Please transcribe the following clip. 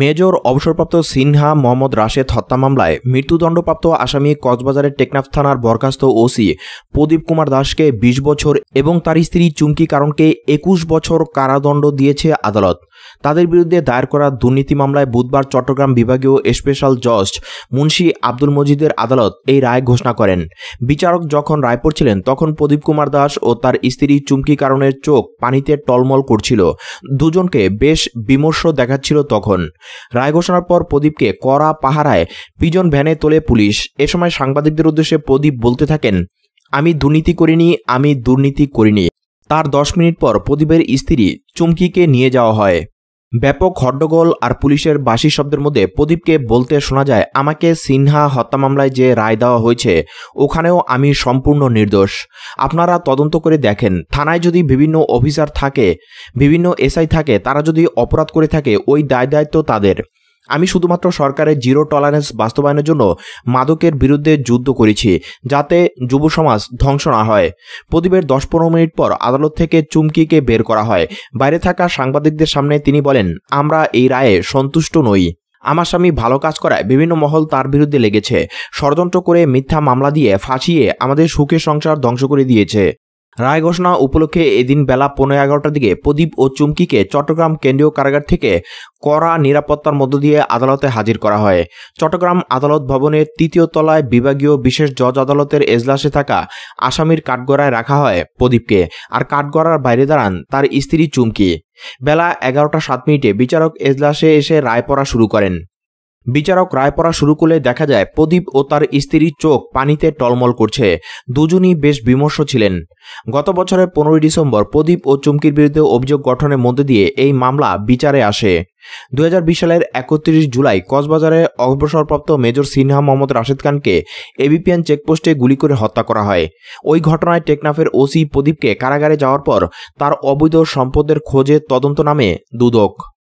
major অবসরপ্রাপ্ত সিনহা মোহাম্মদ রাশেদ হত্যা মামলায় মৃত্যুদণ্ডপ্রাপ্ত আসামি কক্সবাজারের টেকনাফ থানার বরখাস্ত ওসি প্রদীপ কুমার দাসকে ২০ বছর এবং তার স্ত্রী চুমকি কারণকে একুশ বছর কারাদণ্ড দিয়েছে আদালত তাদের বিরুদ্ধে দায়ের করা দুর্নীতি মামলায় বুধবার চট্টগ্রাম বিভাগীয় স্পেশাল জজ মুন্সি আব্দুল মজিদের আদালত এই রায় ঘোষণা করেন বিচারক যখন রায় পড়ছিলেন তখন প্রদীপ কুমার দাস ও তার স্ত্রী চুমকি কারণের চোখ পানিতে টলমল করছিল দুজনকে বেশ বিমর্ষ দেখাচ্ছিল তখন রায় ঘোষণার পর প্রদীপকে কড়া পাহারায় পিজন ভ্যানে তোলে পুলিশ এ সময় সাংবাদিকদের উদ্দেশ্যে প্রদীপ বলতে থাকেন আমি দুর্নীতি করিনি আমি দুর্নীতি করিনি তার দশ মিনিট পর প্রদীপের স্ত্রী চুমকিকে নিয়ে যাওয়া হয় ব্যাপক হড্ডগোল আর পুলিশের বাসি শব্দের মধ্যে প্রদীপকে বলতে শোনা যায় আমাকে সিনহা হত্যা মামলায় যে রায় দেওয়া হয়েছে ওখানেও আমি সম্পূর্ণ নির্দোষ আপনারা তদন্ত করে দেখেন থানায় যদি বিভিন্ন অফিসার থাকে বিভিন্ন এসআই থাকে তারা যদি অপরাধ করে থাকে ওই দায় দায়িত্ব তাদের আমি শুধুমাত্র সরকারের জিরো টলারেন্স বাস্তবায়নের জন্য মাদকের বিরুদ্ধে যুদ্ধ করেছি যাতে যুব সমাজ ধ্বংস না হয় প্রদীপের দশ পনেরো মিনিট পর আদালত থেকে চুমকিকে বের করা হয় বাইরে থাকা সাংবাদিকদের সামনে তিনি বলেন আমরা এই রায়ে সন্তুষ্ট নই আমার স্বামী ভালো কাজ করায় বিভিন্ন মহল তার বিরুদ্ধে লেগেছে ষড়যন্ত্র করে মিথ্যা মামলা দিয়ে ফাঁসিয়ে আমাদের সুখে সংসার ধ্বংস করে দিয়েছে রায় ঘোষণা উপলক্ষে এদিন বেলা পনেরো এগারোটার দিকে প্রদীপ ও চুমকিকে চট্টগ্রাম কেন্দ্রীয় কারাগার থেকে কড়া নিরাপত্তার মধ্য দিয়ে আদালতে হাজির করা হয় চট্টগ্রাম আদালত ভবনের তৃতীয় তলায় বিভাগীয় বিশেষ জজ আদালতের এজলাসে থাকা আসামির কাঠগড়ায় রাখা হয় প্রদীপকে আর কাঠগড়ার বাইরে দাঁড়ান তার স্ত্রী চুমকি বেলা এগারোটা সাত মিনিটে বিচারক এজলাসে এসে রায় পড়া শুরু করেন বিচারক রায় পড়া শুরু করলে দেখা যায় প্রদীপ ও তার স্ত্রীর চোখ পানিতে টলমল করছে দুজনই বেশ বিমর্ষ ছিলেন গত বছরের পনেরোই ডিসেম্বর প্রদীপ ও চুমকির বিরুদ্ধে অভিযোগ গঠনের মধ্যে দিয়ে এই মামলা বিচারে আসে দু সালের একত্রিশ জুলাই কক্সবাজারে অবসরপ্রাপ্ত মেজর সিনহা মোহাম্মদ রাশেদ খানকে এবিপিএন চেকপোস্টে গুলি করে হত্যা করা হয় ওই ঘটনায় টেকনাফের ওসি প্রদীপকে কারাগারে যাওয়ার পর তার অবৈধ সম্পদের খোঁজে তদন্ত নামে দুদক